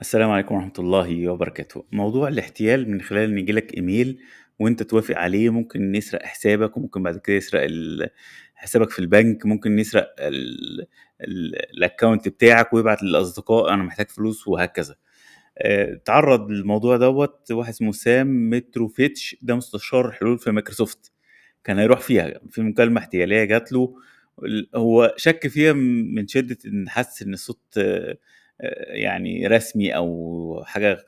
السلام عليكم ورحمة الله وبركاته موضوع الاحتيال من خلال ان يجيلك ايميل وانت توافق عليه ممكن يسرق حسابك وممكن بعد كده يسرق حسابك في البنك ممكن يسرق الاكونت بتاعك ويبعت للاصدقاء انا محتاج فلوس وهكذا آه، تعرض للموضوع دوت واحد اسمه سام متروفيتش ده مستشار حلول في مايكروسوفت كان هيروح فيها في مكالمه احتياليه جات له هو شك فيها من شده ان حس ان الصوت يعني رسمي او حاجه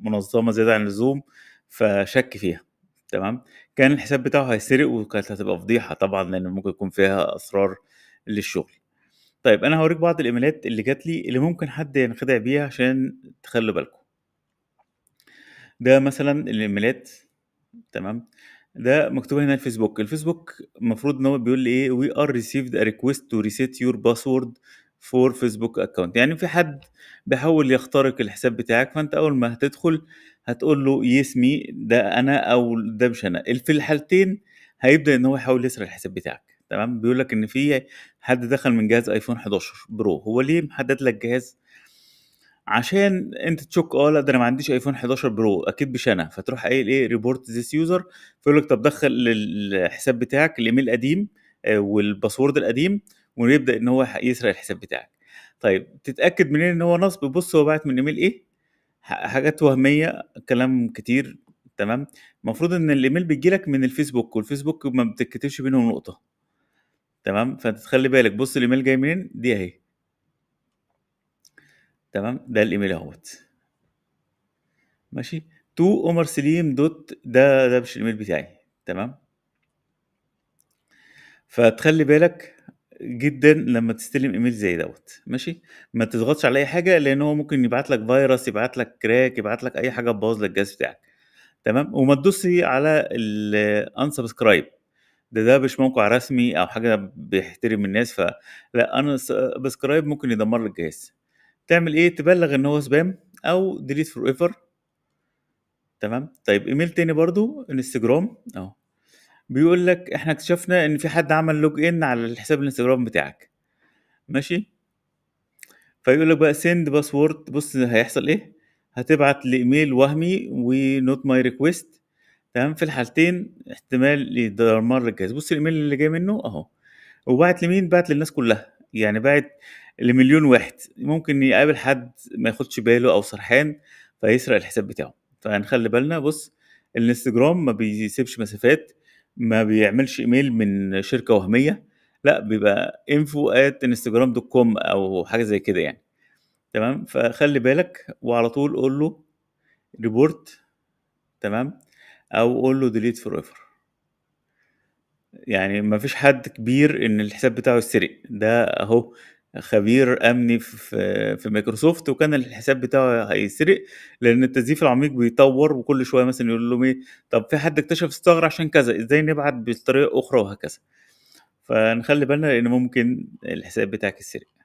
منظمه زياده عن اللزوم فشك فيها تمام كان الحساب بتاعه هيسرق وكانت هتبقى فضيحه طبعا لان ممكن يكون فيها اسرار للشغل طيب انا هوريك بعض الايميلات اللي جات لي اللي ممكن حد ينخدع بيها عشان تخلوا بالكم ده مثلا الايميلات تمام ده مكتوب هنا الفيسبوك الفيسبوك المفروض ان هو بيقول لي ايه وي ار ريسيفد ا ريكويست تو ريسيت يور باسورد فور فيسبوك اكونت يعني في حد بيحاول يخترق الحساب بتاعك فانت اول ما هتدخل هتقول له يسمي ده انا او ده مش انا في الحالتين هيبدا ان هو يحاول يسرق الحساب بتاعك تمام بيقول لك ان في حد دخل من جهاز ايفون 11 برو هو ليه محدد لك جهاز عشان انت تشك اه لا ده انا ما عنديش ايفون 11 برو اكيد مش انا فتروح قايل ايه ريبورت ذيس يوزر فيقول لك طب دخل الحساب بتاعك الايميل قديم آه، والباسورد القديم ويبدا ان هو يسرق الحساب بتاعك طيب تتاكد منين ان هو نصب بص هو بعت من ايميل ايه حاجات وهميه كلام كتير تمام المفروض ان الايميل بيجيلك من الفيسبوك والفيسبوك ما بتتكتبش بينهم نقطه تمام فانت تخلي بالك بص الايميل جاي منين دي اهي تمام ده الايميل اهوت ماشي تو عمر سليم دوت ده ده مش الايميل بتاعي تمام فتخلي بالك جدا لما تستلم ايميل زي دوت ماشي ما تضغطش على اي حاجه لان هو ممكن يبعت لك فيروس يبعت لك كراك يبعت لك اي حاجه تبوظ لك الجهاز بتاعك تمام وما تدوسي على الانسبسكرايب ده ده مش موقع رسمي او حاجه بيحترم الناس فلا انا سبسكرايب ممكن يدمر لك الجهاز تعمل ايه تبلغ ان هو سبام او ديليت فور ايفر تمام طيب ايميل تاني برضو انستجرام اهو بيقول لك احنا اكتشفنا ان في حد عمل لوج ان على الحساب الانستجرام بتاعك ماشي فيقول لك بقى سند باسورد بص هيحصل ايه هتبعت لايميل وهمي ونوت ماي ريكويست تمام في الحالتين احتمال يدمر الجهاز بص الايميل اللي جاي منه اهو وبعت لمين بعت للناس كلها يعني بعت لمليون واحد ممكن يقابل حد ما ياخدش باله او سرحان فيسرق الحساب بتاعه فهنخلي بالنا بص الانستجرام ما بيسيبش مسافات ما بيعملش ايميل من شركه وهميه لا بيبقى انفو ات انستجرام دوت كوم او حاجه زي كده يعني تمام فخلي بالك وعلى طول قول له ريبورت تمام او قول له ديليت فور ايفر يعني مفيش حد كبير ان الحساب بتاعه يسرق ده اهو خبير امني في في مايكروسوفت وكان الحساب بتاعه هيسرق لان التزييف العميق بيطور وكل شويه مثلا يقول لهم ايه طب في حد اكتشف الثغره عشان كذا ازاي نبعت بطريقه اخرى وهكذا فنخلي بالنا لان ممكن الحساب بتاعك يسرق